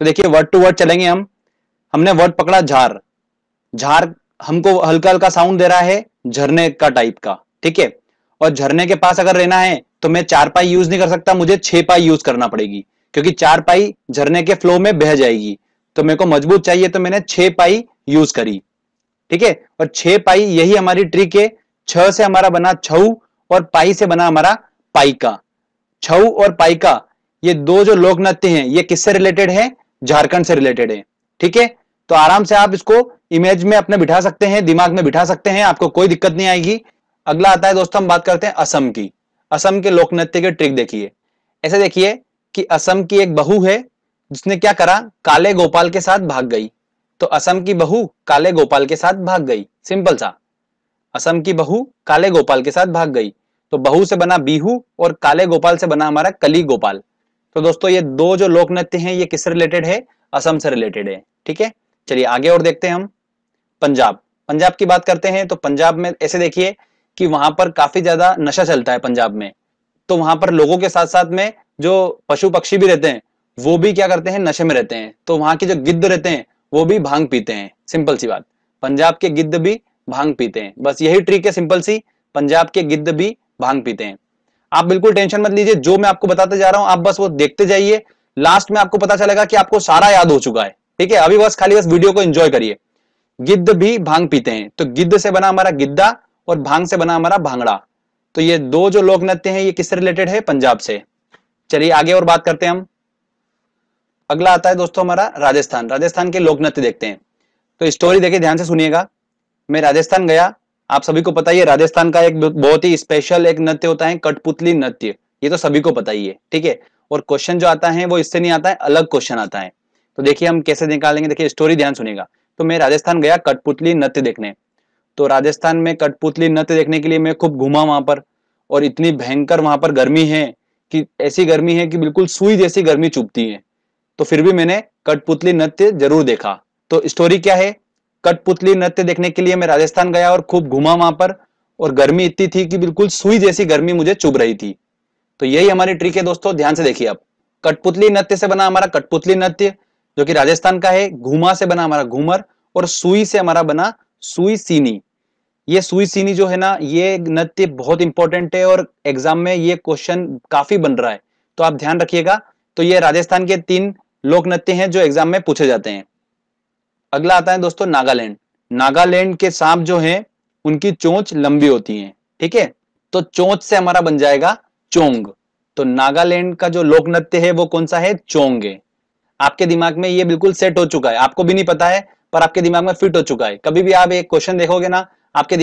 तो देखिए word to word चलेंगे हम हमने वर्ड पकड़ा झार झार हमको हल्का हल्का साउंड दे रहा है झरने का टाइप का ठीक है और झरने के पास अगर रहना है तो मैं चार पाई यूज नहीं कर सकता मुझे छह पाई यूज करना पड़ेगी क्योंकि चार पाई झरने के फ्लो में बह जाएगी तो मेरे को मजबूत चाहिए तो मैंने छह पाई यूज करी ठीक है और छह पाई यही हमारी ट्रिक है छ से हमारा बना छऊ और पाई से बना हमारा पाइका छऊ और पाइका ये दो जो लोक नृत्य हैं ये किससे रिलेटेड है झारखंड से रिलेटेड है ठीक है तो आराम से आप इसको इमेज में अपने बिठा सकते हैं दिमाग में बिठा सकते हैं आपको कोई दिक्कत नहीं आएगी अगला आता है दोस्तों हम बात करते हैं असम की असम के लोक नृत्य के ट्रिक देखिए ऐसे देखिए कि असम की एक बहू है जिसने क्या करा काले गोपाल के साथ भाग गई तो असम की बहू काले गोपाल के साथ भाग गई सिंपल सा असम की बहू काले गोपाल के साथ भाग गई तो बहू से बना बीहू और काले गोपाल से बना हमारा कली गोपाल तो दोस्तों ये दो जो लोक नृत्य हैं ये किससे रिलेटेड है असम से रिलेटेड है ठीक है चलिए आगे और देखते हैं हम पंजाब पंजाब की बात करते हैं तो पंजाब में ऐसे देखिए कि वहां पर काफी ज्यादा नशा चलता है पंजाब में तो वहां पर लोगों के साथ साथ में जो पशु पक्षी भी रहते हैं वो भी क्या करते हैं नशे में रहते हैं तो वहां के जो गिद्ध रहते हैं वो भी भांग पीते हैं सिंपल सी बात पंजाब के गिद्ध भी भांग पीते हैं बस यही ट्रिक है सिंपल सी पंजाब के गिद्ध भी भांग पीते हैं आप बिल्कुल टेंशन मत लीजिए जो मैं आपको बताते जा रहा हूं आप बस वो देखते जाइए लास्ट में आपको पता चलेगा कि आपको सारा याद हो चुका है ठीक है अभी बस खाली बस वीडियो को एंजॉय करिए गिद्ध भी भांग पीते हैं तो गिद्ध से बना हमारा गिद्धा और भांग से बना हमारा भांगड़ा तो ये दो जो लोक नृत्य है ये किससे रिलेटेड है पंजाब से चलिए आगे और बात करते हैं हम अगला आता है दोस्तों हमारा राजस्थान राजस्थान के लोक नृत्य देखते हैं तो स्टोरी देखिए ध्यान से सुनिएगा मैं राजस्थान गया आप सभी को पता ही है राजस्थान का एक बहुत ही स्पेशल एक नृत्य होता है कठपुतली नृत्य ये तो सभी को पता ही है ठीक है और क्वेश्चन जो आता है वो इससे नहीं आता है अलग क्वेश्चन आता है तो देखिए हम कैसे निकालेंगे देखिए स्टोरी ध्यान सुनेगा तो मैं राजस्थान गया कठपुतली नृत्य देखने तो राजस्थान में कठपुतली नृत्य देखने के लिए मैं खूब घूमा वहां पर और इतनी भयंकर वहां पर गर्मी है कि ऐसी गर्मी है कि बिल्कुल सुई जैसी गर्मी चुभती है तो फिर भी मैंने कठपुतली नृत्य जरूर देखा तो स्टोरी क्या है कठपुतली नृत्य देखने के लिए मैं राजस्थान गया और खूब घूमा वहां पर और गर्मी इतनी थी कि बिल्कुल सुई जैसी गर्मी मुझे चुभ रही थी तो यही हमारी ट्रिक है दोस्तों ध्यान से देखिए आप कठपुतली नृत्य से बना हमारा कठपुतली नृत्य जो कि राजस्थान का है घूमा से बना हमारा घूमर और सुई से हमारा बना सुई सीनी ये सुई सीनी जो है ना ये नृत्य बहुत इंपॉर्टेंट है और एग्जाम में ये क्वेश्चन काफी बन रहा है तो आप ध्यान रखिएगा तो ये राजस्थान के तीन लोक नृत्य हैं जो एग्जाम में पूछे जाते हैं अगला आता है दोस्तों नागालैंड नागालैंड के सांप जो हैं उनकी चोंच लंबी होती है ठीक है तो चोंच से हमारा बन जाएगा चोंग तो नागालैंड का जो लोक नृत्य है वो कौन सा है चोंग है आपके दिमाग में ये बिल्कुल सेट हो चुका है आपको भी नहीं पता है पर आपके दिमाग में फिट हो चुका है कभी भी आप एक क्वेश्चन देखोगे ना आपके